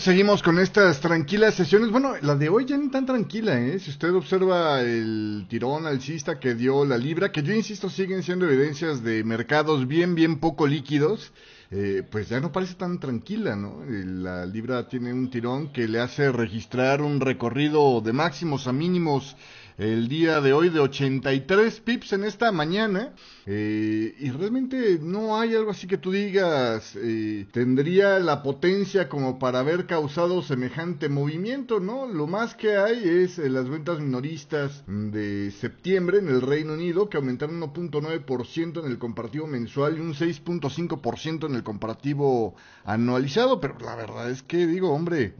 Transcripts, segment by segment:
Seguimos con estas tranquilas sesiones. Bueno, la de hoy ya ni tan tranquila, ¿eh? Si usted observa el tirón alcista que dio la libra, que yo insisto siguen siendo evidencias de mercados bien, bien poco líquidos, eh, pues ya no parece tan tranquila, ¿no? Eh, la libra tiene un tirón que le hace registrar un recorrido de máximos a mínimos el día de hoy de 83 pips en esta mañana. Eh, y realmente no hay algo así que tú digas, eh, tendría la potencia como para haber causado semejante movimiento, ¿no? Lo más que hay es eh, las ventas minoristas de septiembre en el Reino Unido, que aumentaron 1.9% en el comparativo mensual y un 6.5% en el comparativo anualizado, pero la verdad es que digo, hombre,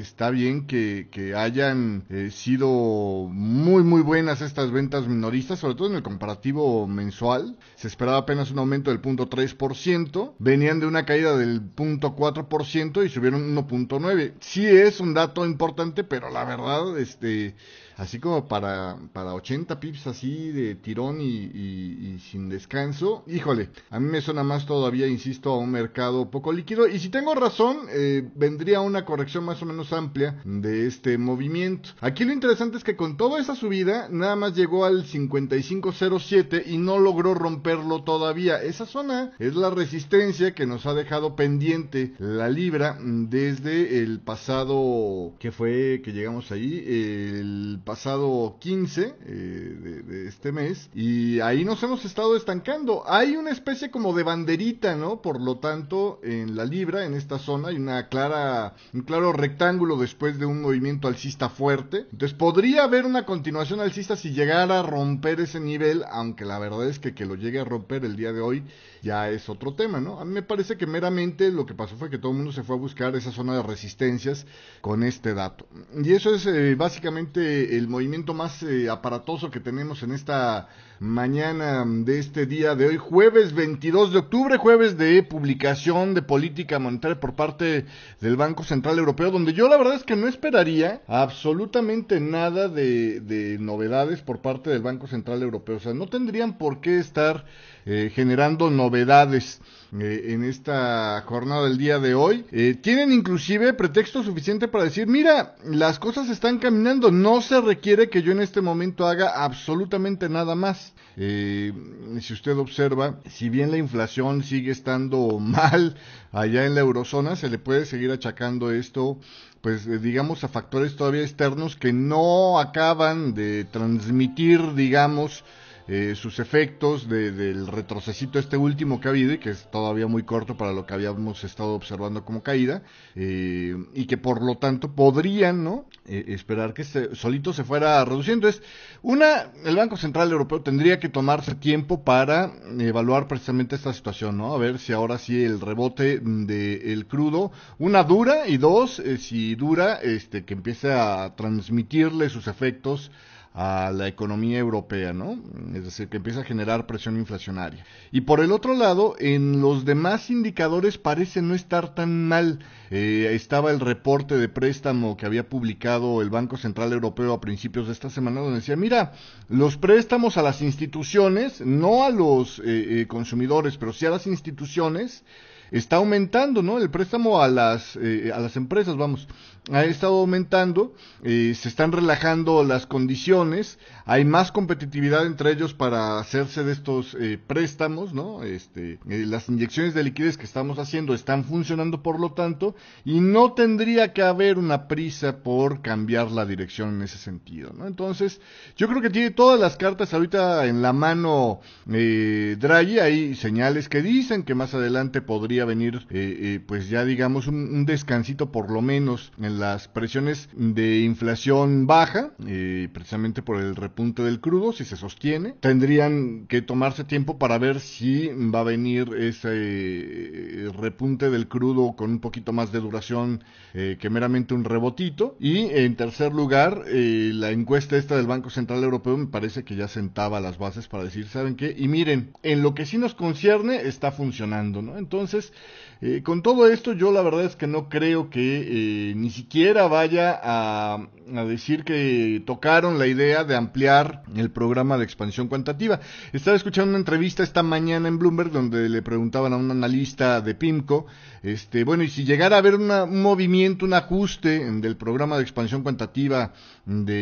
está bien que, que hayan sido muy muy, muy buenas estas ventas minoristas, sobre todo en el comparativo mensual. Se esperaba apenas un aumento del 0.3%, venían de una caída del 0.4% y subieron 1.9%. Sí es un dato importante, pero la verdad, este así como para, para 80 pips así de tirón y, sin descanso, híjole, a mí me suena más todavía, insisto, a un mercado poco líquido. Y si tengo razón, eh, vendría una corrección más o menos amplia de este movimiento. Aquí lo interesante es que con toda esa subida, nada más llegó al 5507 y no logró romperlo todavía. Esa zona es la resistencia que nos ha dejado pendiente la libra desde el pasado que fue que llegamos ahí, el pasado 15 eh, de, este mes y ahí nos hemos estado estancando. Hay una especie como de banderita, ¿no? Por lo tanto, en la libra, en esta zona, hay una clara, un claro rectángulo después de un movimiento alcista fuerte. Entonces podría haber una continuación alcista si llegara a romper ese nivel, aunque la verdad es que que lo llegue a romper el día de hoy ya es otro tema, ¿no? A mí me parece que meramente lo que pasó fue que todo el mundo se fue a buscar esa zona de resistencias con este dato. Y eso es eh, básicamente el movimiento más eh, aparatoso que tenemos en esta mañana mm, de este día de hoy, jueves 22 de octubre, jueves de publicación de política monetaria por parte del Banco Central Europeo, donde yo la verdad es que no esperaría absolutamente nada de, novedades por parte del Banco Central Europeo. O sea, no tendrían por qué estar eh, generando novedades eh, en esta jornada del día de hoy. Eh, tienen inclusive pretexto suficiente para decir, mira, las cosas están caminando, no se requiere que yo en este momento haga absolutamente nada más. Eh, si usted observa, si bien la inflación sigue estando mal allá en la eurozona, se le puede seguir achacando esto, pues eh, digamos, a factores todavía externos que no acaban de transmitir, digamos, eh, sus efectos de, del retrocesito este último que ha habido y que es todavía muy corto para lo que habíamos estado observando como caída eh, y que por lo tanto podrían no eh, esperar que este solito se fuera reduciendo es una el banco central europeo tendría que tomarse tiempo para evaluar precisamente esta situación no a ver si ahora sí el rebote del crudo una dura y dos si dura este que empiece a transmitirle sus efectos a la economía europea, ¿no? Es decir, que empieza a generar presión inflacionaria. Y por el otro lado, en los demás indicadores parece no estar tan mal. Eh, estaba el reporte de préstamo que había publicado el Banco Central Europeo a principios de esta semana, donde decía, mira, los préstamos a las instituciones, no a los eh, eh, consumidores, pero sí a las instituciones, está aumentando, ¿no? El préstamo a las, eh, a las empresas, vamos, ha estado aumentando, eh, se están relajando las condiciones, hay más competitividad entre ellos para hacerse de estos eh, préstamos, ¿no? Este, las inyecciones de liquidez que estamos haciendo están funcionando, por lo tanto, y no tendría que haber una prisa por cambiar la dirección en ese sentido, ¿no? Entonces, yo creo que tiene todas las cartas ahorita en la mano Draghi, hay señales que dicen que más adelante podría venir, eh, eh, pues ya digamos, un, descansito por lo menos en las presiones de inflación baja, eh, precisamente por el repunte del crudo, si se sostiene. Tendrían que tomarse tiempo para ver si va a venir ese repunte del crudo con un poquito más de duración eh, que meramente un rebotito. Y en tercer lugar, eh, la encuesta esta del Banco Central Europeo me parece que ya sentaba las bases para decir, ¿saben qué? Y miren, en lo que sí nos concierne está funcionando, ¿no? Entonces, eh, con todo esto yo la verdad es que no creo que ni siquiera vaya a, a decir que tocaron la idea de ampliar el programa de expansión cuantitativa. Estaba escuchando una entrevista esta mañana en Bloomberg donde le preguntaban a un analista de PIMCO. Este, bueno, y si llegara a haber un movimiento, un ajuste del programa de expansión cuantitativa de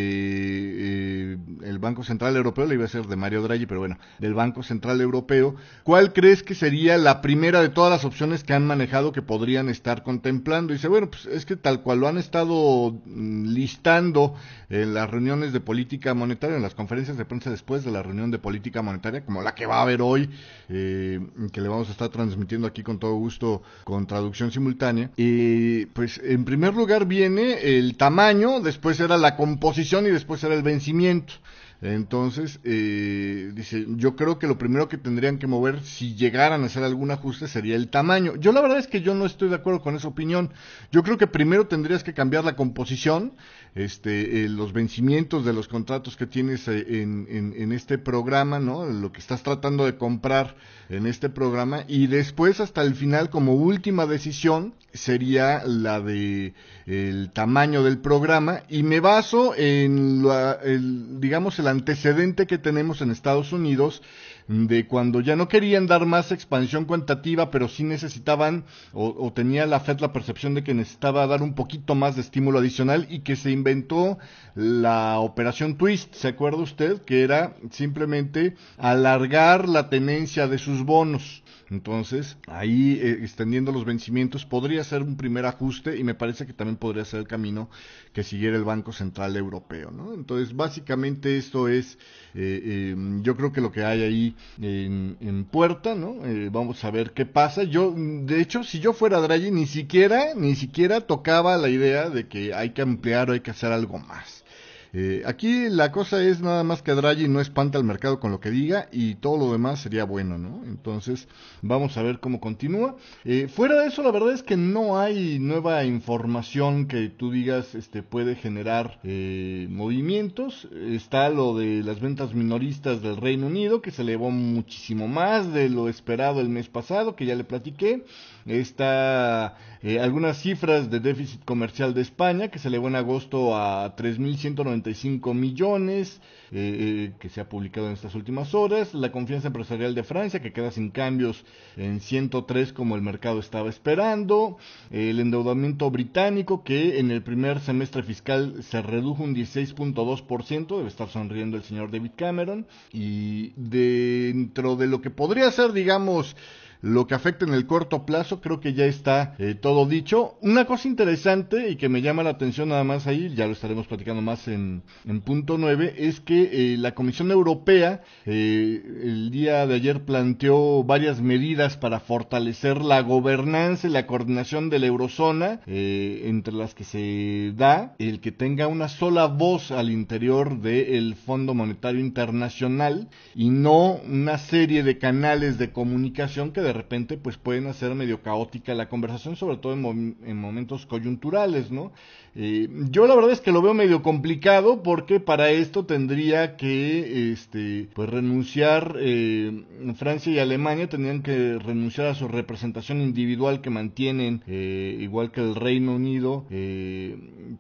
eh, el Banco Central Europeo, le iba a ser de Mario Draghi, pero bueno, del Banco Central Europeo, ¿cuál crees que sería la primera de todas las opciones que han manejado que podrían estar contemplando? dice, bueno, pues es que tal cual lo han estado mm, listando en las reuniones de política monetaria, en las conferencias de prensa después de la reunión de política monetaria, como la que va a haber hoy, eh, que le vamos a estar transmitiendo aquí con todo gusto con traducción simultánea. Y pues en primer lugar viene el tamaño, después era la composición y después era el vencimiento. Entonces, eh, dice, yo creo que lo primero que tendrían que mover si llegaran a hacer algún ajuste sería el tamaño. Yo la verdad es que yo no estoy de acuerdo con esa opinión. Yo creo que primero tendrías que cambiar la composición, este, eh, los vencimientos de los contratos que tienes eh, en, este programa, ¿no? Lo que estás tratando de comprar en este programa y después hasta el final como última decisión sería la de el tamaño del programa y me baso en digamos, el antecedente que tenemos en Estados Unidos de cuando ya no querían dar más expansión cuantitativa, pero sí necesitaban o, tenía la FED la percepción de que necesitaba dar un poquito más de estímulo adicional y que se inventó la operación twist, ¿se acuerda usted? Que era simplemente alargar la tenencia de sus bonos. Entonces, ahí eh, extendiendo los vencimientos podría ser un primer ajuste y me parece que también podría ser el camino que siguiera el Banco Central Europeo. ¿no? Entonces, básicamente esto es, eh, em, yo creo que lo que hay ahí en, en puerta, ¿no? Eh, vamos a ver qué pasa. Yo, de hecho, si yo fuera Draghi, ni siquiera, ni siquiera tocaba la idea de que hay que ampliar o hay que hacer algo más. Eh, aquí la cosa es nada más que Draghi no espanta al mercado con lo que diga y todo lo demás sería bueno, ¿no? Entonces vamos a ver cómo continúa. Eh, fuera de eso, la verdad es que no hay nueva información que tú digas este, puede generar eh, movimientos. Está lo de las ventas minoristas del Reino Unido, que se elevó muchísimo más de lo esperado el mes pasado, que ya le platiqué. Está algunas cifras de déficit comercial de España, que se elevó en agosto a 3.190 cinco millones eh, eh, que se ha publicado en estas últimas horas. La confianza empresarial de Francia que queda sin cambios en 103 como el mercado estaba esperando. El endeudamiento británico que en el primer semestre fiscal se redujo un 16.2%. Debe estar sonriendo el señor David Cameron. Y dentro de lo que podría ser, digamos, lo que afecta en el corto plazo creo que ya está eh, todo dicho. Una cosa interesante y que me llama la atención nada más ahí, ya lo estaremos platicando más en, punto 9, es que eh, la Comisión Europea eh, el día de ayer planteó varias medidas para fortalecer la gobernanza y la coordinación de la eurozona, entre las que se da el que tenga una sola voz al interior del Fondo Monetario Internacional y no una serie de canales de comunicación que de de repente pues pueden hacer medio caótica la conversación, sobre todo en, momentos coyunturales, ¿no? Eh, yo la verdad es que lo veo medio complicado porque para esto tendría que, este, pues renunciar, eh, Francia y Alemania tendrían que renunciar a su representación individual que mantienen, eh, igual que el Reino Unido,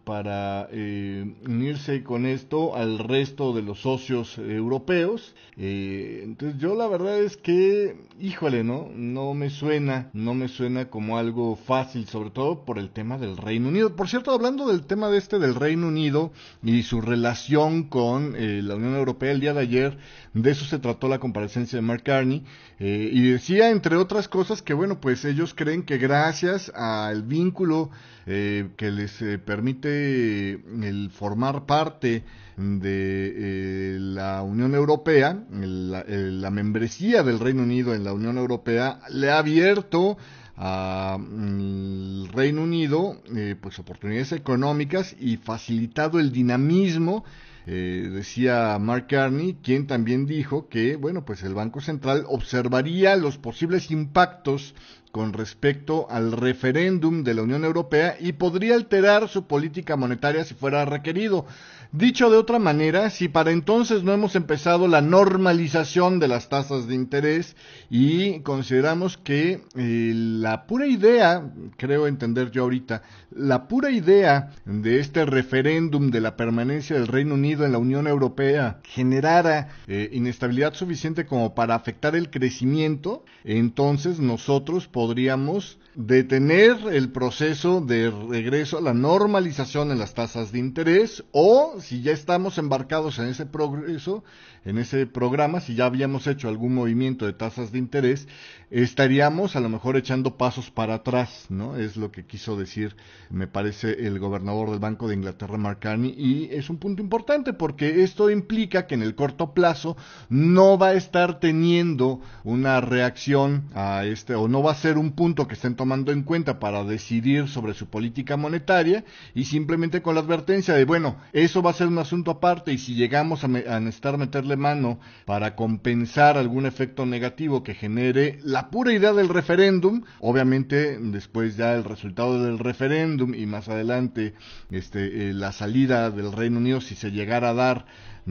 para eh, unirse con esto al resto de los socios europeos. Eh, entonces yo la verdad es que, híjole, ¿no? No me suena, no me suena como algo fácil, sobre todo por el tema del Reino Unido. Por cierto, hablando del tema de este del Reino Unido y su relación con eh, la Unión Europea, el día de ayer de eso se trató la comparecencia de Mark Carney. Eh, y decía, entre otras cosas, que bueno, pues ellos creen que gracias al vínculo eh, que les eh, permite el formar parte de la Unión Europea, la membresía del Reino Unido en la Unión Europea, le ha abierto al mm, Reino Unido eh, pues oportunidades económicas y facilitado el dinamismo eh, decía Mark Carney quien también dijo que bueno pues el Banco Central observaría los posibles impactos con respecto al referéndum de la Unión Europea y podría alterar su política monetaria si fuera requerido. Dicho de otra manera, si para entonces no hemos empezado la normalización de las tasas de interés y consideramos que eh, la pura idea, creo entender yo ahorita, la pura idea de este referéndum de la permanencia del Reino Unido en la Unión Europea generara eh, inestabilidad suficiente como para afectar el crecimiento, entonces nosotros podríamos detener el proceso de regreso a la normalización en las tasas de interés o si ya estamos embarcados en ese progreso, en ese programa, si ya habíamos hecho algún movimiento de tasas de interés, estaríamos a lo mejor echando pasos para atrás, ¿no? Es lo que quiso decir, me parece, el gobernador del Banco de Inglaterra, Mark Carney, y es un punto importante porque esto implica que en el corto plazo no va a estar teniendo una reacción a este, o no va a ser un punto que en tomando en cuenta para decidir sobre su política monetaria y simplemente con la advertencia de, bueno, eso va a ser un asunto aparte y si llegamos a, me, necesitar meterle mano para compensar algún efecto negativo que genere la pura idea del referéndum, obviamente después ya el resultado del referéndum y más adelante este, eh, la salida del Reino Unido si se llegara a dar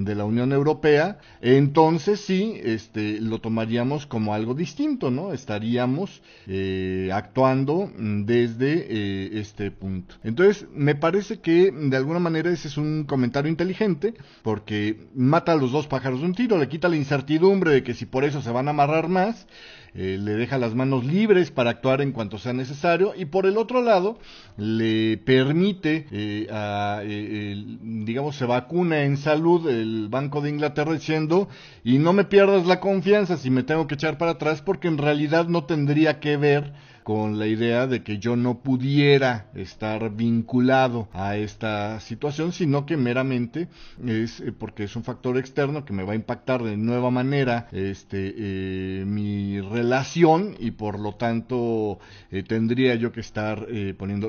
de la Unión Europea, entonces sí, este, lo tomaríamos como algo distinto, ¿no? Estaríamos eh, actuando desde eh, este punto. Entonces, me parece que de alguna manera ese es un comentario inteligente, porque mata a los dos pájaros de un tiro, le quita la incertidumbre de que si por eso se van a amarrar más, eh, le deja las manos libres para actuar en cuanto sea necesario y por el otro lado le permite, eh, a, eh, digamos, se vacuna en salud el Banco de Inglaterra diciendo, y no me pierdas la confianza si me tengo que echar para atrás, porque en realidad no tendría que ver con la idea de que yo no pudiera estar vinculado a esta situación, sino que meramente es eh, porque es un factor externo que me va a impactar de nueva manera este, eh, mi relación y por lo tanto eh, tendría yo que estar poniendo